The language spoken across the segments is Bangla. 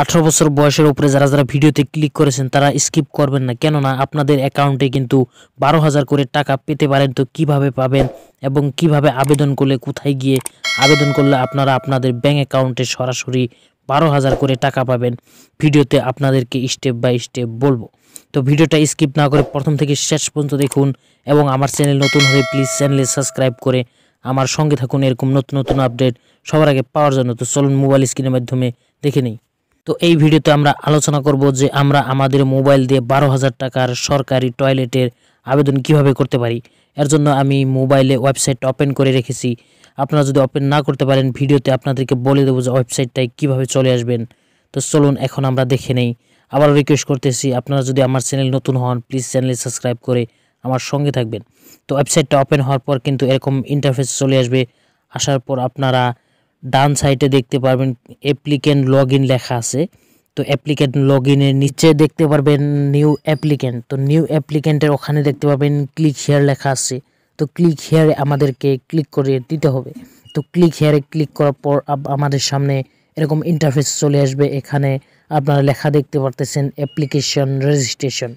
আঠারো বছর বয়সের উপরে যারা যারা ভিডিওতে ক্লিক করেছেন তারা স্কিপ করবেন না কেননা আপনাদের অ্যাকাউন্টে কিন্তু বারো হাজার করে টাকা পেতে পারেন তো কিভাবে পাবেন এবং কিভাবে আবেদন করলে কোথায় গিয়ে আবেদন করলে আপনারা আপনাদের ব্যাঙ্ক অ্যাকাউন্টে সরাসরি বারো হাজার করে টাকা পাবেন ভিডিওতে আপনাদেরকে স্টেপ বাই স্টেপ বলবো তো ভিডিওটা স্কিপ না করে প্রথম থেকে শেষ পর্যন্ত দেখুন এবং আমার চ্যানেল নতুন হলে প্লিজ চ্যানেলে সাবস্ক্রাইব করে আমার সঙ্গে থাকুন এরকম নতুন নতুন আপডেট সবার আগে পাওয়ার জন্য তো চলুন মোবাইল স্ক্রিনের মাধ্যমে দেখে নিই তো এই ভিডিওতে আমরা আলোচনা করব যে আমরা আমাদের মোবাইল দিয়ে বারো হাজার টাকার সরকারি টয়লেটের আবেদন কিভাবে করতে পারি এর জন্য আমি মোবাইলে ওয়েবসাইট ওপেন করে রেখেছি আপনারা যদি ওপেন না করতে পারেন ভিডিওতে আপনাদেরকে বলে দেবো যে ওয়েবসাইটটায় কীভাবে চলে আসবেন তো চলুন এখন আমরা দেখে নেই আবার রিকোয়েস্ট করতেছি আপনারা যদি আমার চ্যানেল নতুন হন প্লিজ চ্যানেলে সাবস্ক্রাইব করে আমার সঙ্গে থাকবেন তো ওয়েবসাইটটা ওপেন হওয়ার পর কিন্তু এরকম ইন্টারফেস চলে আসবে আসার পর আপনারা ডান সাইডে দেখতে পারবেন অ্যাপ্লিকেন্ট লগ লেখা আছে তো অ্যাপ্লিক্যান্ট লগ ইনের নিচে দেখতে পারবেন নিউ অ্যাপ্লিকেন্ট তো নিউ অ্যাপ্লিকেন্টের ওখানে দেখতে পাবেন ক্লিক হেয়ার লেখা আছে তো ক্লিক হেয়ারে আমাদেরকে ক্লিক করে দিতে হবে তো ক্লিক হেয়ারে ক্লিক করার পর আমাদের সামনে এরকম ইন্টারফেস চলে আসবে এখানে আপনারা লেখা দেখতে পারতেছেন অ্যাপ্লিকেশন রেজিস্ট্রেশন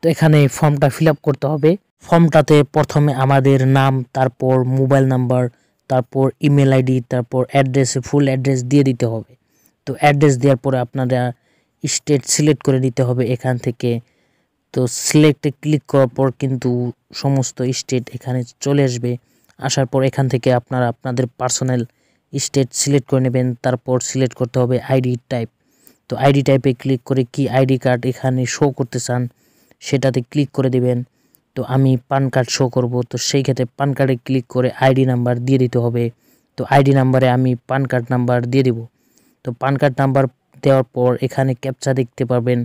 তো এখানে ফর্মটা ফিল করতে হবে ফর্মটাতে প্রথমে আমাদের নাম তারপর মোবাইল নাম্বার তারপর ইমেল আইডি তারপর অ্যাড্রেসে ফুল অ্যাড্রেস দিয়ে দিতে হবে তো অ্যাড্রেস দেওয়ার পরে আপনারা স্টেট সিলেক্ট করে নিতে হবে এখান থেকে তো সিলেক্টে ক্লিক করার পর কিন্তু সমস্ত স্টেট এখানে চলে আসবে আসার পর এখান থেকে আপনারা আপনাদের পার্সোনাল স্টেট সিলেক্ট করে নেবেন তারপর সিলেক্ট করতে হবে আইডি টাইপ তো আইডি টাইপে ক্লিক করে কি আইডি কার্ড এখানে শো করতে চান সেটাতে ক্লিক করে দেবেন তো আমি পান কার্ড শো করবো তো সেই ক্ষেত্রে পান কার্ডে ক্লিক করে আইডি নাম্বার দিয়ে দিতে হবে তো আইডি নাম্বারে আমি পান কার্ড নাম্বার দিয়ে দিব তো পান কার্ড নাম্বার দেওয়ার পর এখানে ক্যাপচা দেখতে পাবেন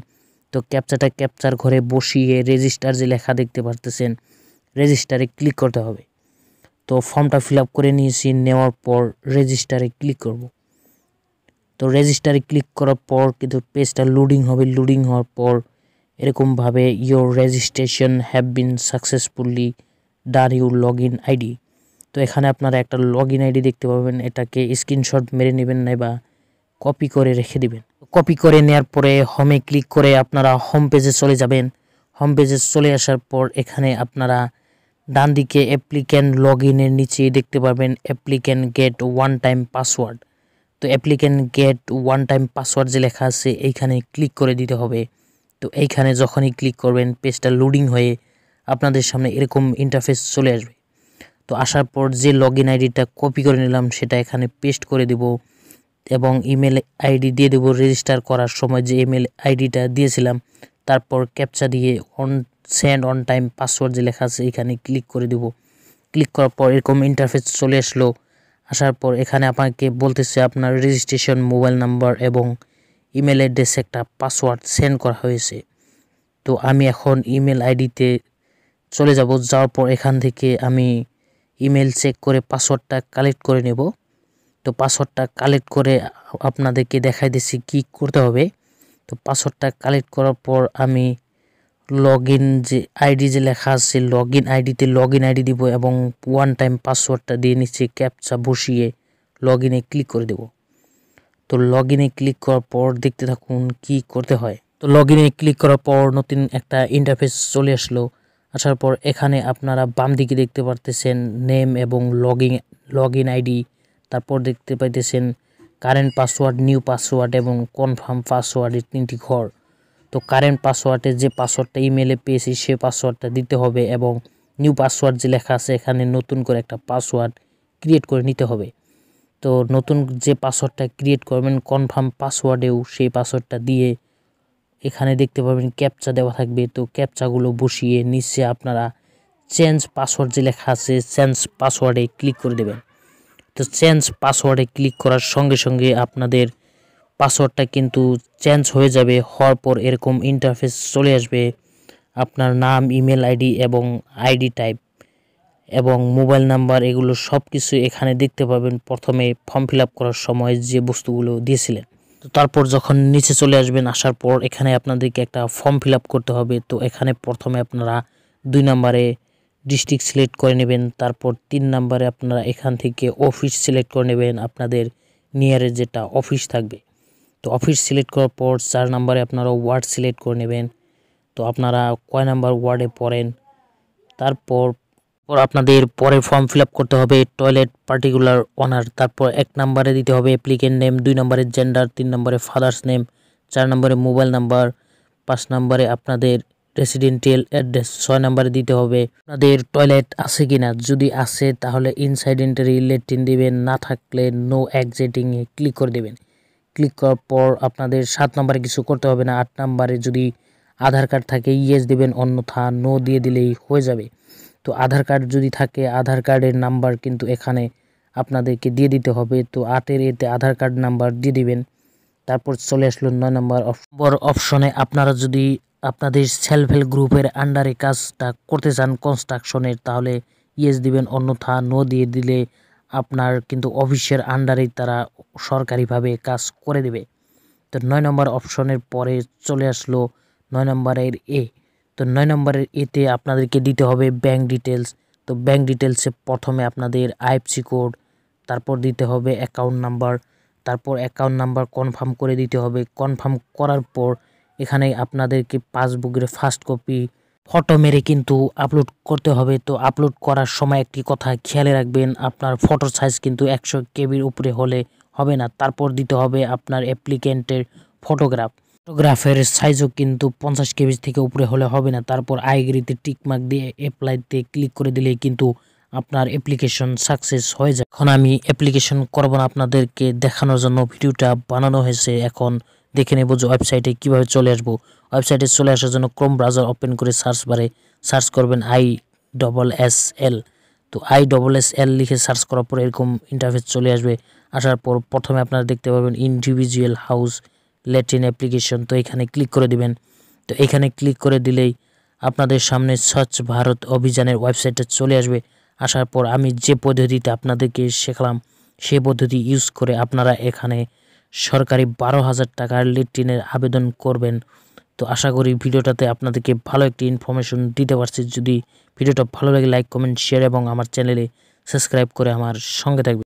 তো ক্যাপচাটা ক্যাপচার ঘরে বসিয়ে রেজিস্টার যে লেখা দেখতে পারতেছেন রেজিস্টারে ক্লিক করতে হবে তো ফর্মটা ফিল করে নিয়েছি নেওয়ার পর রেজিস্টারে ক্লিক করব তো রেজিস্টারে ক্লিক করার পর কিন্তু পেজটা লোডিং হবে লোডিং হওয়ার পর এরকমভাবে your registration have been successfully done your log in ID তো এখানে আপনারা একটা লগ ইন আইডি দেখতে পাবেন এটাকে স্ক্রিনশট মেরে নেবেন বা কপি করে রেখে দিবেন কপি করে নেওয়ার পরে হোমে ক্লিক করে আপনারা হোম পেজে চলে যাবেন হোম পেজে চলে আসার পর এখানে আপনারা ডান দিকে অ্যাপ্লিক্যান্ট লগ ইনের নিচে দেখতে পাবেন applicant get one time password তো applicant get one time password যে লেখা আছে এইখানে ক্লিক করে দিতে হবে তো এইখানে যখনই ক্লিক করবেন পেজটা লোডিং হয়ে আপনাদের সামনে এরকম ইন্টারফেস চলে আসবে তো আসার পর যে লগ ইন আইডিটা কপি করে নিলাম সেটা এখানে পেস্ট করে দেব এবং ইমেল আইডি দিয়ে দেব রেজিস্টার করার সময় যে ইমেল আইডিটা দিয়েছিলাম তারপর ক্যাপচা দিয়ে on send one time password যে লেখা আছে এখানে ক্লিক করে দেব ক্লিক করার পর এরকম ইন্টারফেস চলে আসলো আসার পর এখানে আপনাকে বলতেছে আপনার রেজিস্ট্রেশন মোবাইল নাম্বার এবং ইমেল অ্যাড্রেসে একটা পাসওয়ার্ড সেন্ড করা হয়েছে তো আমি এখন ইমেল আইডিতে চলে যাব যাওয়ার পর এখান থেকে আমি ইমেল চেক করে পাসওয়ার্ডটা কালেক্ট করে নেব তো পাসওয়ার্ডটা কালেক্ট করে আপনাদেরকে দেখাই দিচ্ছি কী করতে হবে তো পাসওয়ার্ডটা কালেক্ট করার পর আমি লগ যে আইডি যে লেখা আছে লগ ইন আইডিতে লগ ইন আইডি দিব এবং ওয়ান টাইম পাসওয়ার্ডটা দিয়ে নিচ্ছে ক্যাপচা বসিয়ে লগ ইনে ক্লিক করে দেবো তো লগ ইনে ক্লিক করার পর দেখতে থাকুন কি করতে হয় তো লগ ইনে ক্লিক করার পর নতুন একটা ইন্টারফেস চলে আসলো আসার পর এখানে আপনারা বাম দিকে দেখতে পারতেছেন নেম এবং log in log in ID তারপর দেখতে পাইতেছেন কারেন্ট পাসওয়ার্ড নিউ পাসওয়ার্ড এবং কনফার্ম পাসওয়ার্ডের তিনটি ঘর তো কারেন্ট পাসওয়ার্ডে যে পাসওয়ার্ডটা ইমেলে পেয়েছি সে পাসওয়ার্ডটা দিতে হবে এবং নিউ পাসওয়ার্ড যে লেখা আছে এখানে নতুন করে একটা পাসওয়ার্ড ক্রিয়েট করে নিতে হবে তো নতুন যে পাসওয়ার্ডটা ক্রিয়েট করবেন কনফার্ম পাসওয়ার্ডেও সেই পাসওয়ার্ডটা দিয়ে এখানে দেখতে পাবেন ক্যাপচা দেওয়া থাকবে তো ক্যাপচাগুলো বসিয়ে নিচে আপনারা চেঞ্জ পাসওয়ার্ড যে লেখা আছে চেঞ্জ পাসওয়ার্ডে ক্লিক করে দেবেন তো চেঞ্জ পাসওয়ার্ডে ক্লিক করার সঙ্গে সঙ্গে আপনাদের পাসওয়ার্ডটা কিন্তু চেঞ্জ হয়ে যাবে হওয়ার পর এরকম ইন্টারফেস চলে আসবে আপনার নাম ইমেল আইডি এবং আইডি টাইপ এবং মোবাইল নাম্বার এগুলো সব কিছু এখানে দেখতে পাবেন প্রথমে ফর্ম ফিল করার সময় যে বস্তুগুলো দিয়েছিলেন তো তারপর যখন নিচে চলে আসবেন আসার পর এখানে আপনাদেরকে একটা ফর্ম ফিল করতে হবে তো এখানে প্রথমে আপনারা দুই নম্বরে ডিস্ট্রিক্ট সিলেক্ট করে নেবেন তারপর তিন নম্বরে আপনারা এখান থেকে অফিস সিলেক্ট করে নেবেন আপনাদের নিয়ারে যেটা অফিস থাকবে তো অফিস সিলেক্ট করার পর চার নম্বরে আপনারা ওয়ার্ড সিলেক্ট করে নেবেন তো আপনারা কয় নাম্বার ওয়ার্ডে পড়েন তারপর তারপর আপনাদের পরের ফর্ম ফিল করতে হবে টয়লেট পার্টিকুলার অনার তারপর এক নম্বরে দিতে হবে অ্যাপ্লিকেন্ট নেম দুই নম্বরে জেন্ডার তিন নম্বরে ফাদার্স নেম চার নম্বরে মোবাইল নাম্বার পাঁচ নম্বরে আপনাদের রেসিডেন্টিয়াল অ্যাড্রেস ছয় নম্বরে দিতে হবে আপনাদের টয়লেট আছে কি না যদি আছে তাহলে ইনসাইড এন্ট্রি লেট্রিন দেবেন না থাকলে নো এক্সিটিংয়ে ক্লিক করে দেবেন ক্লিক করার পর আপনাদের সাত নম্বরে কিছু করতে হবে না আট নম্বরে যদি আধার কার্ড থাকে ইয়েস দেবেন অন্যথা নো দিয়ে দিলেই হয়ে যাবে তো আধার কার্ড যদি থাকে আধার কার্ডের নাম্বার কিন্তু এখানে আপনাদেরকে দিয়ে দিতে হবে তো আটের এতে আধার কার্ড নাম্বার দিয়ে দিবেন তারপর চলে আসলো নয় নম্বর অপশনে আপনারা যদি আপনাদের সেলফ হেল্প গ্রুপের আন্ডারে কাজটা করতে চান কনস্ট্রাকশনের তাহলে ইয়েস দিবেন অন্যথা নো দিয়ে দিলে আপনার কিন্তু অফিসের আন্ডারে তারা সরকারিভাবে কাজ করে দেবে তো নয় নম্বর অপশনের পরে চলে আসলো নয় নম্বরের এ তো নয় নম্বরের এতে আপনাদেরকে দিতে হবে ব্যাঙ্ক ডিটেলস তো ব্যাঙ্ক ডিটেলসে প্রথমে আপনাদের আইএফসি কোড তারপর দিতে হবে অ্যাকাউন্ট নাম্বার তারপর অ্যাকাউন্ট নাম্বার কনফার্ম করে দিতে হবে কনফার্ম করার পর এখানে আপনাদেরকে পাসবুকের ফার্স্ট কপি ফটো মেরে কিন্তু আপলোড করতে হবে তো আপলোড করার সময় একটি কথা খেয়ালে রাখবেন আপনার ফটোর সাইজ কিন্তু একশো কেবির উপরে হলে হবে না তারপর দিতে হবে আপনার অ্যাপ্লিকেন্টের ফটোগ্রাফ ফটোগ্রাফের সাইজও কিন্তু পঞ্চাশ কেবি থেকে উপরে হলে হবে না তারপর আইগ্রিতে টিকমার্ক দিয়ে অ্যাপ্লাইতে ক্লিক করে দিলে কিন্তু আপনার অ্যাপ্লিকেশন সাকসেস হয়ে যায় এখন আমি অ্যাপ্লিকেশন করব না আপনাদেরকে দেখানোর জন্য ভিডিওটা বানানো হয়েছে এখন দেখে নেব যে ওয়েবসাইটে কীভাবে চলে আসবো ওয়েবসাইটে চলে আসার জন্য ক্রোম ব্রাউজার ওপেন করে সার্চ বারে সার্চ করবেন আই ডবল এস এল তো আই ডবল এস এল লিখে সার্চ করার পর এরকম ইন্টারফেস চলে আসবে আসার পর প্রথমে আপনারা দেখতে পাবেন ইন্ডিভিজুয়াল হাউস ল্যাট্রিন অ্যাপ্লিকেশন তো এখানে ক্লিক করে দিবেন তো এখানে ক্লিক করে দিলেই আপনাদের সামনে স্বচ্ছ ভারত অভিযানের ওয়েবসাইটে চলে আসবে আসার পর আমি যে পদ্ধতিতে আপনাদেরকে শেখালাম সে পদ্ধতি ইউজ করে আপনারা এখানে সরকারি বারো হাজার টাকার লেট্রিনের আবেদন করবেন তো আশা করি ভিডিওটাতে আপনাদেরকে ভালো একটি ইনফরমেশন দিতে পারছি যদি ভিডিওটা ভালো লাগে লাইক কমেন্ট শেয়ার এবং আমার চ্যানেলে সাবস্ক্রাইব করে আমার সঙ্গে থাকবে